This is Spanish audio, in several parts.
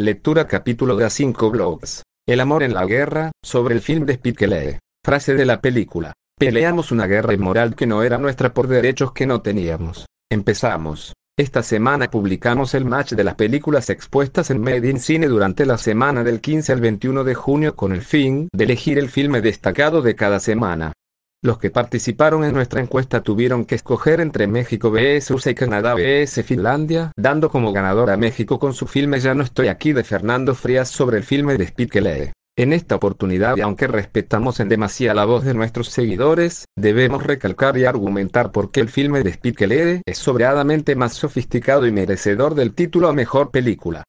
Lectura capítulo de 5 blogs. El amor en la guerra, sobre el film de Lee. Frase de la película. Peleamos una guerra inmoral que no era nuestra por derechos que no teníamos. Empezamos. Esta semana publicamos el match de las películas expuestas en Made in Cine durante la semana del 15 al 21 de junio con el fin de elegir el filme destacado de cada semana. Los que participaron en nuestra encuesta tuvieron que escoger entre México vs USA y Canadá BS Finlandia, dando como ganador a México con su filme Ya no estoy aquí de Fernando Frías sobre el filme de Speed lee. En esta oportunidad, y aunque respetamos en demasía la voz de nuestros seguidores, debemos recalcar y argumentar por qué el filme de Speed lee es sobreadamente más sofisticado y merecedor del título a mejor película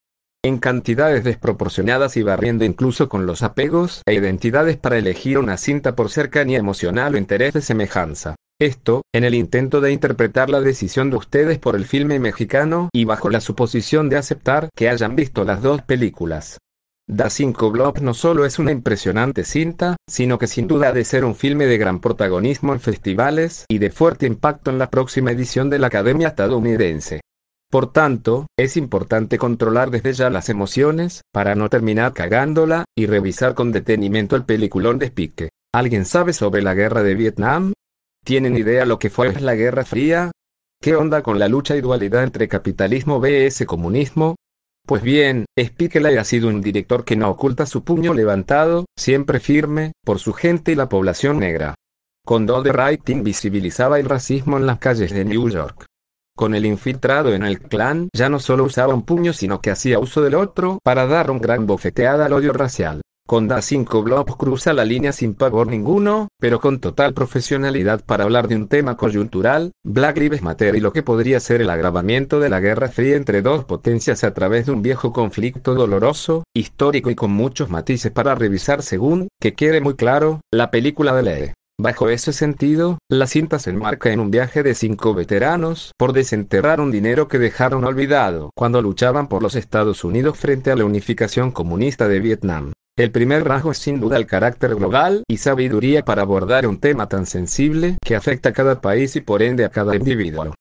en cantidades desproporcionadas y barriendo incluso con los apegos e identidades para elegir una cinta por cercanía emocional o interés de semejanza. Esto, en el intento de interpretar la decisión de ustedes por el filme mexicano y bajo la suposición de aceptar que hayan visto las dos películas. Da 5 Globes no solo es una impresionante cinta, sino que sin duda ha de ser un filme de gran protagonismo en festivales y de fuerte impacto en la próxima edición de la Academia Estadounidense. Por tanto, es importante controlar desde ya las emociones, para no terminar cagándola, y revisar con detenimiento el peliculón de Spike. ¿Alguien sabe sobre la guerra de Vietnam? ¿Tienen idea lo que fue la Guerra Fría? ¿Qué onda con la lucha y dualidad entre capitalismo vs comunismo? Pues bien, Spiegelay ha sido un director que no oculta su puño levantado, siempre firme, por su gente y la población negra. Con Do the Writing visibilizaba el racismo en las calles de New York. Con el infiltrado en el clan, ya no solo usaba un puño sino que hacía uso del otro para dar un gran bofeteada al odio racial. Con Da 5 Blobs cruza la línea sin pavor ninguno, pero con total profesionalidad para hablar de un tema coyuntural, Black Lives Matter y lo que podría ser el agravamiento de la Guerra Fría entre dos potencias a través de un viejo conflicto doloroso, histórico y con muchos matices para revisar según, que quiere muy claro, la película de Lee. Bajo ese sentido, la cinta se enmarca en un viaje de cinco veteranos por desenterrar un dinero que dejaron olvidado cuando luchaban por los Estados Unidos frente a la unificación comunista de Vietnam. El primer rasgo es sin duda el carácter global y sabiduría para abordar un tema tan sensible que afecta a cada país y por ende a cada individuo.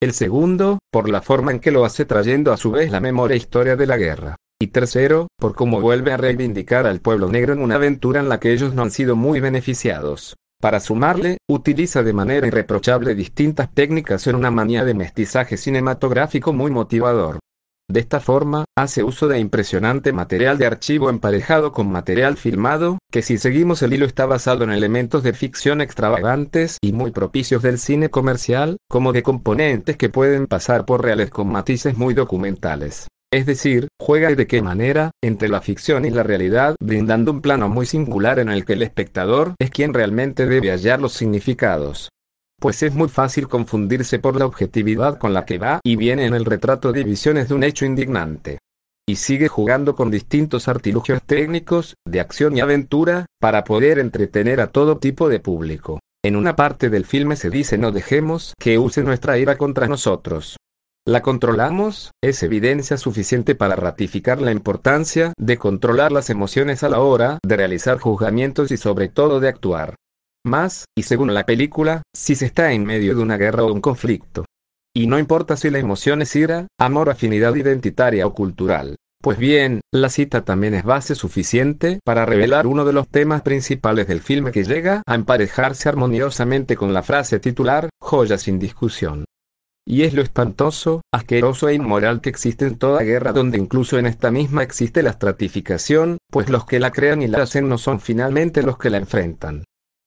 El segundo, por la forma en que lo hace trayendo a su vez la memoria e historia de la guerra. Y tercero, por cómo vuelve a reivindicar al pueblo negro en una aventura en la que ellos no han sido muy beneficiados. Para sumarle, utiliza de manera irreprochable distintas técnicas en una manía de mestizaje cinematográfico muy motivador. De esta forma, hace uso de impresionante material de archivo emparejado con material filmado, que si seguimos el hilo está basado en elementos de ficción extravagantes y muy propicios del cine comercial, como de componentes que pueden pasar por reales con matices muy documentales. Es decir, juega de qué manera, entre la ficción y la realidad, brindando un plano muy singular en el que el espectador es quien realmente debe hallar los significados. Pues es muy fácil confundirse por la objetividad con la que va y viene en el retrato de visiones de un hecho indignante. Y sigue jugando con distintos artilugios técnicos, de acción y aventura, para poder entretener a todo tipo de público. En una parte del filme se dice no dejemos que use nuestra ira contra nosotros la controlamos, es evidencia suficiente para ratificar la importancia de controlar las emociones a la hora de realizar juzgamientos y sobre todo de actuar. Más, y según la película, si se está en medio de una guerra o un conflicto. Y no importa si la emoción es ira, amor, afinidad identitaria o cultural. Pues bien, la cita también es base suficiente para revelar uno de los temas principales del filme que llega a emparejarse armoniosamente con la frase titular, joya sin discusión. Y es lo espantoso, asqueroso e inmoral que existe en toda guerra donde incluso en esta misma existe la estratificación, pues los que la crean y la hacen no son finalmente los que la enfrentan.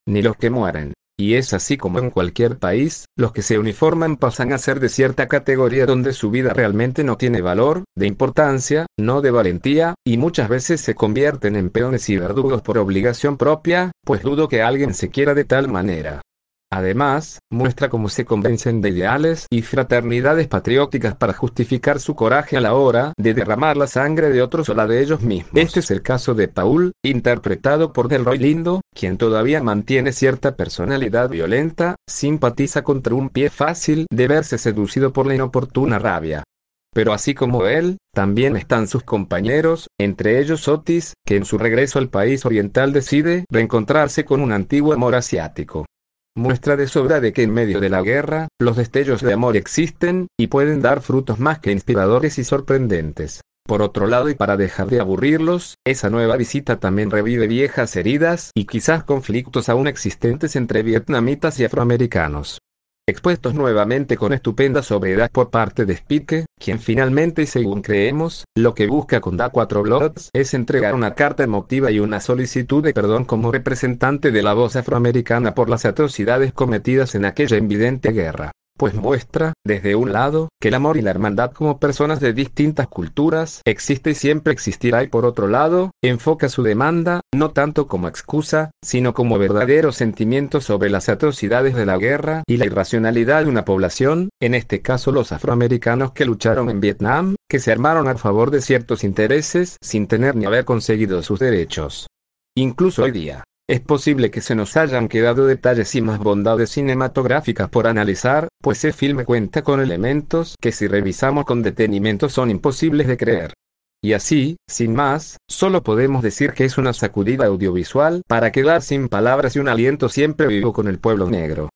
Ni los que mueren. Y es así como en cualquier país, los que se uniforman pasan a ser de cierta categoría donde su vida realmente no tiene valor, de importancia, no de valentía, y muchas veces se convierten en peones y verdugos por obligación propia, pues dudo que alguien se quiera de tal manera. Además, muestra cómo se convencen de ideales y fraternidades patrióticas para justificar su coraje a la hora de derramar la sangre de otros o la de ellos mismos. Este es el caso de Paul, interpretado por Delroy Lindo, quien todavía mantiene cierta personalidad violenta, simpatiza contra un pie fácil de verse seducido por la inoportuna rabia. Pero así como él, también están sus compañeros, entre ellos Otis, que en su regreso al país oriental decide reencontrarse con un antiguo amor asiático. Muestra de sobra de que en medio de la guerra, los destellos de amor existen, y pueden dar frutos más que inspiradores y sorprendentes. Por otro lado y para dejar de aburrirlos, esa nueva visita también revive viejas heridas y quizás conflictos aún existentes entre vietnamitas y afroamericanos expuestos nuevamente con estupenda sobriedad por parte de Spike, quien finalmente según creemos, lo que busca con Da 4 Bloods es entregar una carta emotiva y una solicitud de perdón como representante de la voz afroamericana por las atrocidades cometidas en aquella evidente guerra pues muestra, desde un lado, que el amor y la hermandad como personas de distintas culturas existe y siempre existirá y por otro lado, enfoca su demanda, no tanto como excusa, sino como verdadero sentimiento sobre las atrocidades de la guerra y la irracionalidad de una población, en este caso los afroamericanos que lucharon en Vietnam, que se armaron a favor de ciertos intereses sin tener ni haber conseguido sus derechos. Incluso hoy día, es posible que se nos hayan quedado detalles y más bondades cinematográficas por analizar, pues ese filme cuenta con elementos que si revisamos con detenimiento son imposibles de creer. Y así, sin más, solo podemos decir que es una sacudida audiovisual para quedar sin palabras y un aliento siempre vivo con el pueblo negro.